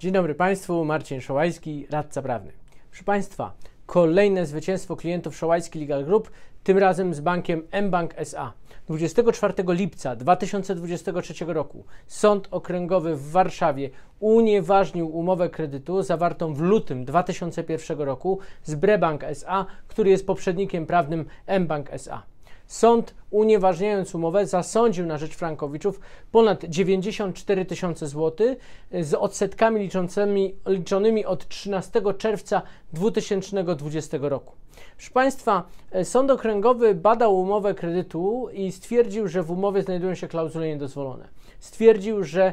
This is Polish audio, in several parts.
Dzień dobry Państwu, Marcin Szołajski, radca prawny. Proszę Państwa, kolejne zwycięstwo klientów Szołajski Legal Group, tym razem z bankiem mBank SA. 24 lipca 2023 roku Sąd Okręgowy w Warszawie unieważnił umowę kredytu zawartą w lutym 2001 roku z Brebank SA, który jest poprzednikiem prawnym mBank SA. Sąd, unieważniając umowę, zasądził na rzecz Frankowiczów ponad 94 tysiące złotych e, z odsetkami liczącymi, liczonymi od 13 czerwca 2020 roku. Proszę Państwa, e, Sąd Okręgowy badał umowę kredytu i stwierdził, że w umowie znajdują się klauzule niedozwolone. Stwierdził, że e,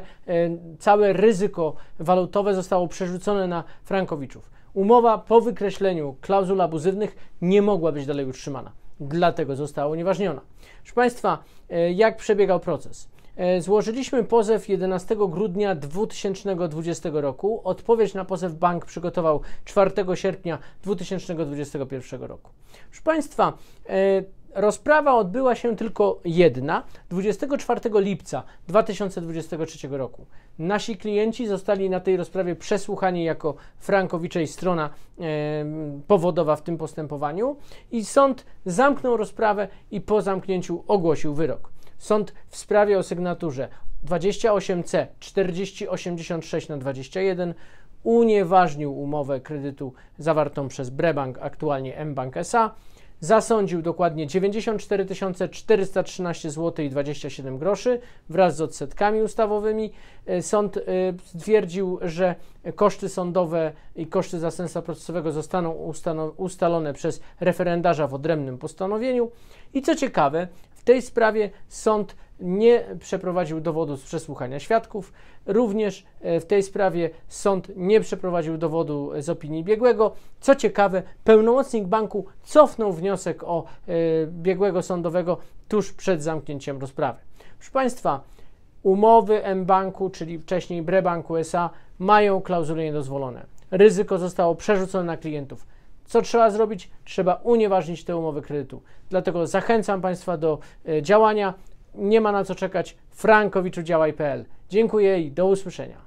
całe ryzyko walutowe zostało przerzucone na Frankowiczów. Umowa po wykreśleniu klauzul abuzywnych nie mogła być dalej utrzymana dlatego została unieważniona. Proszę Państwa, e, jak przebiegał proces? E, złożyliśmy pozew 11 grudnia 2020 roku. Odpowiedź na pozew bank przygotował 4 sierpnia 2021 roku. Proszę Państwa, e, Rozprawa odbyła się tylko jedna 24 lipca 2023 roku. Nasi klienci zostali na tej rozprawie przesłuchani jako Frankowicze i strona e, powodowa w tym postępowaniu i sąd zamknął rozprawę i po zamknięciu ogłosił wyrok. Sąd w sprawie o sygnaturze 28C 4086 na 21 unieważnił umowę kredytu zawartą przez Brebank, aktualnie mBank SA Zasądził dokładnie 94 413 zł i 27 groszy wraz z odsetkami ustawowymi. E, sąd e, stwierdził, że koszty sądowe i koszty zasęsa procesowego zostaną ustalone przez referendarza w odrębnym postanowieniu. I co ciekawe, w tej sprawie sąd nie przeprowadził dowodu z przesłuchania świadków. Również e, w tej sprawie sąd nie przeprowadził dowodu e, z opinii biegłego. Co ciekawe, pełnomocnik banku cofnął wniosek o e, biegłego sądowego tuż przed zamknięciem rozprawy. Proszę Państwa, umowy M-Banku, czyli wcześniej Brebanku USA, mają klauzule niedozwolone. Ryzyko zostało przerzucone na klientów. Co trzeba zrobić? Trzeba unieważnić te umowy kredytu. Dlatego zachęcam Państwa do działania nie ma na co czekać. Frankowicz udziałaj.pl. Dziękuję i do usłyszenia.